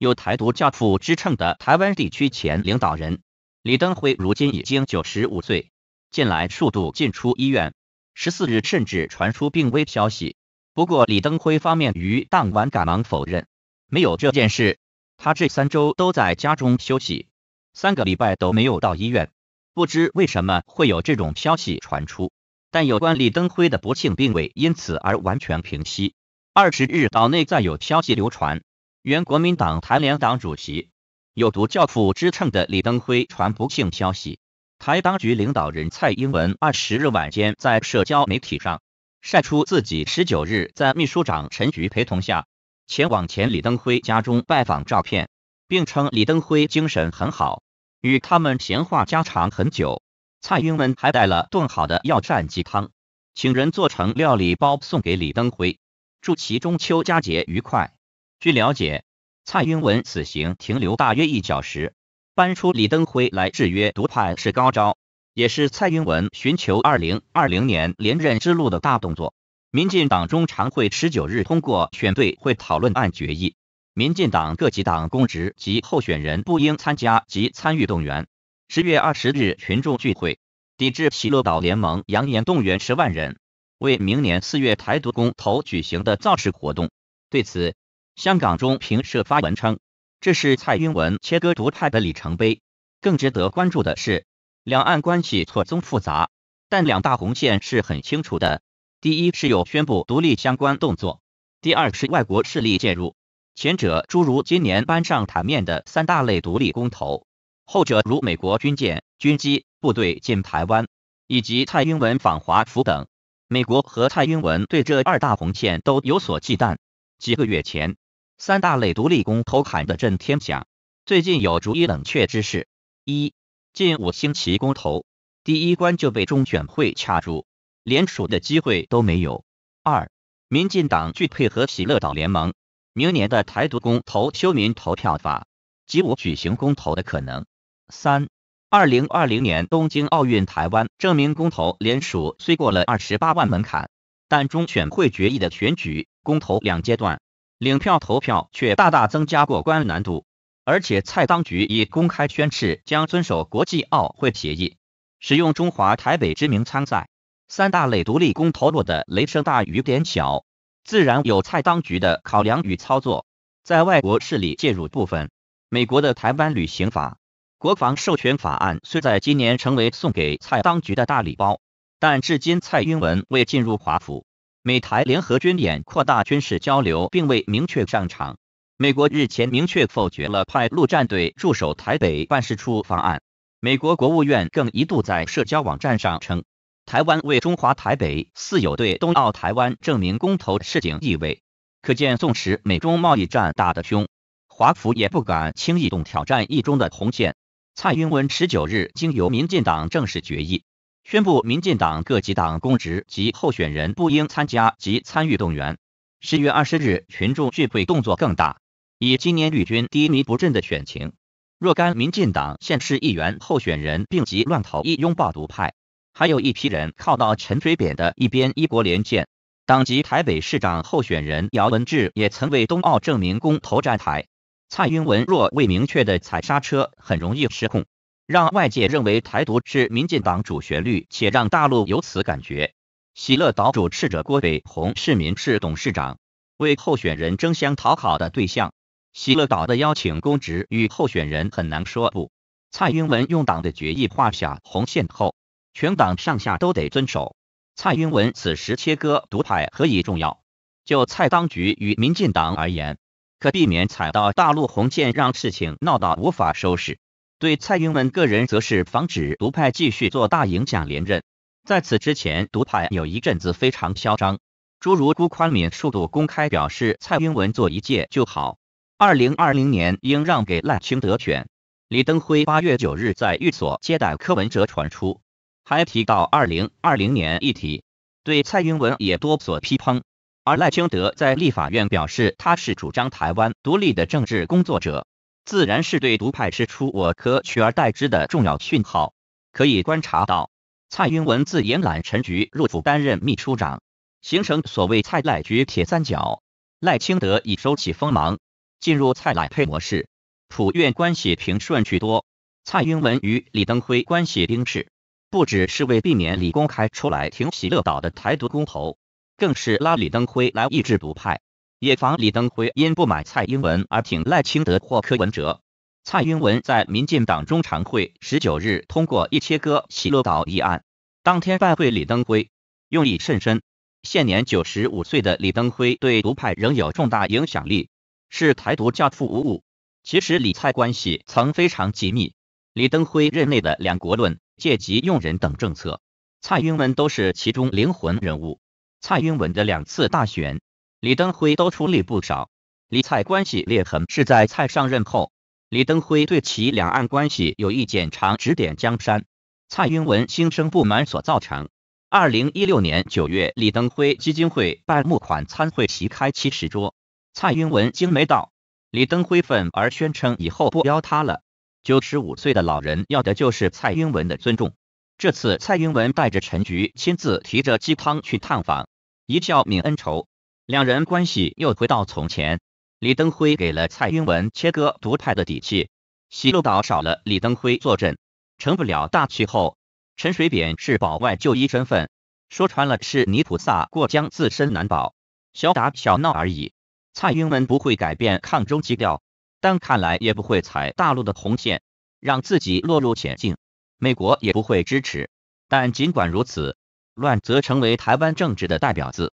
有台独教父之称的台湾地区前领导人李登辉，如今已经九十五岁，近来数度进出医院，十四日甚至传出病危消息。不过李登辉方面于当晚赶忙否认没有这件事，他这三周都在家中休息，三个礼拜都没有到医院，不知为什么会有这种消息传出。但有关李登辉的不幸病危因此而完全平息。二十日岛内再有消息流传。原国民党台联党主席、有“毒教父”之称的李登辉传不幸消息。台当局领导人蔡英文二十日晚间在社交媒体上晒出自己十九日在秘书长陈菊陪同下前往前李登辉家中拜访照片，并称李登辉精神很好，与他们闲话家常很久。蔡英文还带了炖好的药膳鸡汤，请人做成料理包送给李登辉，祝其中秋佳节愉快。据了解，蔡英文此行停留大约一小时，搬出李登辉来制约独派是高招，也是蔡英文寻求2020年连任之路的大动作。民进党中常会十九日通过选对会讨论案决议，民进党各级党公职及候选人不应参加及参与动员。十月二十日群众聚会，抵制喜乐岛联盟，扬言动员十万人，为明年四月台独公投举行的造势活动。对此，香港中评社发文称，这是蔡英文切割独派的里程碑。更值得关注的是，两岸关系错综复杂，但两大红线是很清楚的：第一是有宣布独立相关动作；第二是外国势力介入。前者诸如今年搬上台面的三大类独立公投；后者如美国军舰、军机、部队进台湾，以及蔡英文访华府等。美国和蔡英文对这二大红线都有所忌惮。几个月前。三大类独立公投喊得震天响，最近有逐一冷却之势。一、近五星旗公投，第一关就被中选会卡住，连数的机会都没有。二、民进党拒配合喜乐岛联盟，明年的台独公投休民投票法，即无举行公投的可能。三、二零二零年东京奥运台湾证明公投联署虽过了二十八万门槛，但中选会决议的选举公投两阶段。领票投票却大大增加过关难度，而且蔡当局已公开宣誓将遵守国际奥会协议，使用中华台北之名参赛。三大类独立公投落的雷声大雨点小，自然有蔡当局的考量与操作。在外国势力介入部分，美国的台湾旅行法、国防授权法案虽在今年成为送给蔡当局的大礼包，但至今蔡英文未进入华府。美台联合军演扩大军事交流，并未明确上场。美国日前明确否决了派陆战队驻守台北办事处方案。美国国务院更一度在社交网站上称，台湾为中华台北似有对东澳台湾证明公投示警意味。可见，纵使美中贸易战打得凶，华府也不敢轻易动挑战一中的红线。蔡英文十九日经由民进党正式决议。宣布民进党各级党公职及候选人不应参加及参与动员。十月二十日群众聚会动作更大。以今年绿军低迷不振的选情，若干民进党县市议员候选人病急乱投医，拥抱独派，还有一批人靠到陈水扁的一边一国联建。党籍台北市长候选人姚文智也曾为冬奥证明公投站台。蔡英文若未明确的踩刹车，很容易失控。让外界认为台独是民进党主旋律，且让大陆有此感觉。喜乐岛主事者郭伟宏市民是董事长，为候选人争相讨好的对象。喜乐岛的邀请公职与候选人很难说不。蔡英文用党的决议画下红线后，全党上下都得遵守。蔡英文此时切割独派何以重要？就蔡当局与民进党而言，可避免踩到大陆红线，让事情闹到无法收拾。对蔡英文个人，则是防止独派继续做大影响连任。在此之前，独派有一阵子非常嚣张，诸如辜宽敏数度公开表示蔡英文做一届就好，二零二零年应让给赖清德选。李登辉八月九日在寓所接待柯文哲，传出还提到二零二零年议题，对蔡英文也多所批抨。而赖清德在立法院表示，他是主张台湾独立的政治工作者。自然是对独派之出我可取而代之的重要讯号。可以观察到，蔡英文自延揽陈局入府担任秘书长，形成所谓蔡赖局铁三角。赖清德已收起锋芒，进入蔡赖配模式，普院关系平顺许多。蔡英文与李登辉关系冰释，不只是为避免李公开出来挺喜乐岛的台独公投，更是拉李登辉来抑制独派。也防李登辉因不满蔡英文而挺赖清德或柯文哲。蔡英文在民进党中常会十九日通过一切割喜乐岛议案，当天拜会李登辉，用意甚深。现年九十五岁的李登辉对独派仍有重大影响力，是台独教父无误。其实李蔡关系曾非常紧密，李登辉任内的两国论、借机用人等政策，蔡英文都是其中灵魂人物。蔡英文的两次大选。李登辉都出力不少，李蔡关系裂痕是在蔡上任后，李登辉对其两岸关系有意见，常指点江山，蔡英文心生不满所造成。二零一六年九月，李登辉基金会办募款参会，席开七十桌，蔡英文惊没到，李登辉愤而宣称以后不邀他了。九十五岁的老人要的就是蔡英文的尊重。这次蔡英文带着陈菊亲自提着鸡汤去探访，一叫泯恩仇。两人关系又回到从前，李登辉给了蔡英文切割独派的底气，喜路岛少了李登辉坐镇，成不了大气候。陈水扁是保外就医身份，说穿了是泥菩萨过江，自身难保，小打小闹而已。蔡英文不会改变抗中基调，但看来也不会踩大陆的红线，让自己落入险境。美国也不会支持，但尽管如此，乱则成为台湾政治的代表字。